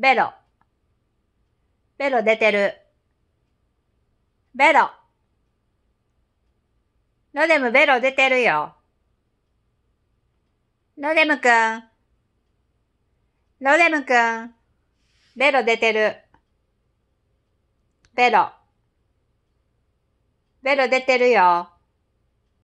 ベロ、ベロ出てる。ベロ。ノデムベロ出てるよ。ノデムくん。ノデムくん。ベロ出てる。ベロ。ベロ出てるよ。